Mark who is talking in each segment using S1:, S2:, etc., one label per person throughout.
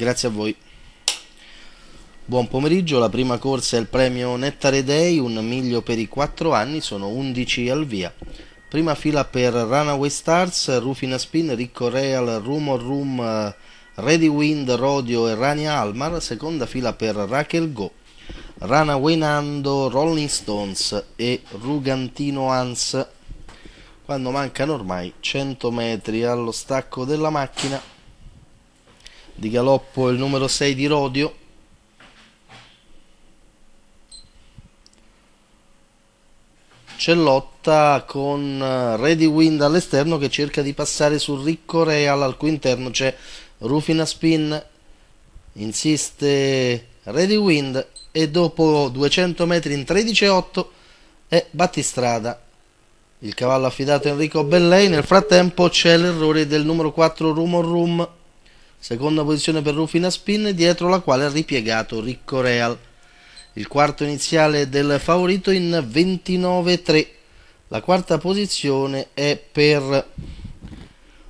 S1: Grazie a voi. Buon pomeriggio, la prima corsa è il premio Nettare Day, un miglio per i 4 anni, sono 11 al via. Prima fila per Runaway Stars, Rufina Spin, Ricco Real, Rumor Room, Ready Wind, Rodio e Rania Almar. Seconda fila per Raquel Go, Runaway Nando, Rolling Stones e Rugantino Hans. Quando mancano ormai 100 metri allo stacco della macchina di galoppo il numero 6 di Rodio C'è lotta con eh, Ready Wind all'esterno che cerca di passare su Ricco Real al cui interno c'è Rufina Spin insiste Ready Wind e dopo 200 metri in 13.8 è Battistrada il cavallo affidato a Enrico Bellei nel frattempo c'è l'errore del numero 4 Rumor Room seconda posizione per Rufina Spin, dietro la quale ha ripiegato Ricco Real. Il quarto iniziale del favorito in 29-3. La quarta posizione è per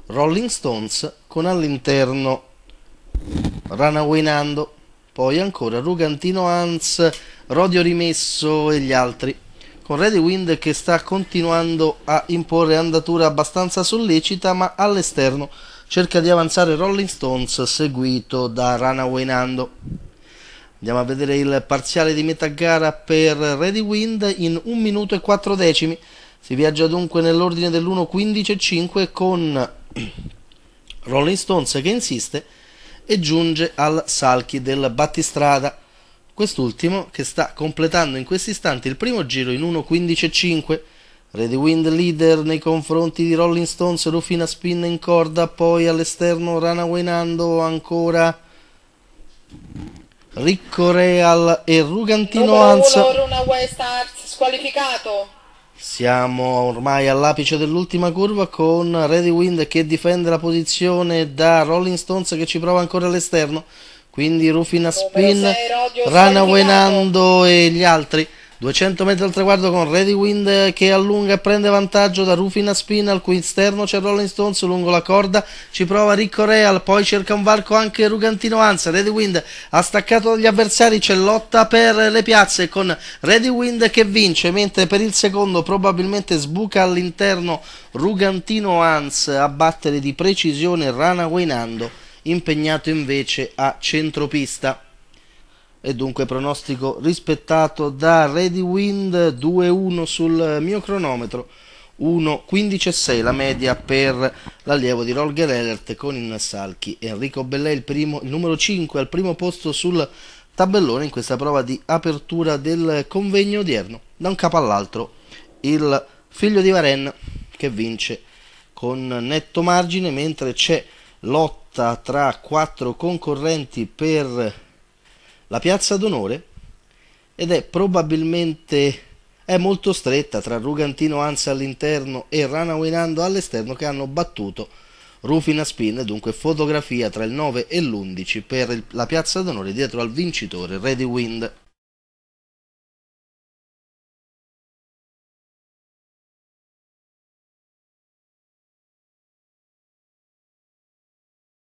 S1: Rolling Stones con all'interno Runaway Nando, poi ancora Rugantino Hans, Rodio Rimesso e gli altri. Con Ready Wind che sta continuando a imporre andatura abbastanza sollecita ma all'esterno cerca di avanzare Rolling Stones seguito da Runaway Nando. Andiamo a vedere il parziale di metà gara per Ready Wind in 1 minuto e 4 decimi. Si viaggia dunque nell'ordine dell'1.15.5 con Rolling Stones che insiste e giunge al Salchi del battistrada. Quest'ultimo che sta completando in questi istanti il primo giro in 1.15.5 Red Wind leader nei confronti di Rolling Stones, Rufina Spin in corda, poi all'esterno Runaway Nando, ancora Ricco Real e Rugantino Anza. Runaway Stars squalificato. Siamo ormai all'apice dell'ultima curva con Ready Wind che difende la posizione da Rolling Stones che ci prova ancora all'esterno. Quindi Rufina Spin, Runaway Nando e gli altri. 200 metri al traguardo con Reddy Wind che allunga e prende vantaggio da Rufina Spina al cui esterno c'è Rolling Stones lungo la corda ci prova Ricco Real poi cerca un varco anche Rugantino Hans Reddy Wind ha staccato dagli avversari c'è lotta per le piazze con Reddy Wind che vince mentre per il secondo probabilmente sbuca all'interno Rugantino Hans a battere di precisione Rana Wainando impegnato invece a centropista e dunque pronostico rispettato da Ready Wind 2-1 sul mio cronometro 1-15-6 la media per l'allievo di Rolger Elert con il salchi Enrico Bellè il, primo, il numero 5 al primo posto sul tabellone in questa prova di apertura del convegno odierno da un capo all'altro il figlio di Varen che vince con netto margine mentre c'è lotta tra quattro concorrenti per la piazza d'onore ed è probabilmente è molto stretta tra Rugantino Anza all'interno e Rana Winando all'esterno che hanno battuto Rufina Spin, dunque fotografia tra il 9 e l'11 per la piazza d'onore dietro al vincitore Ready Wind.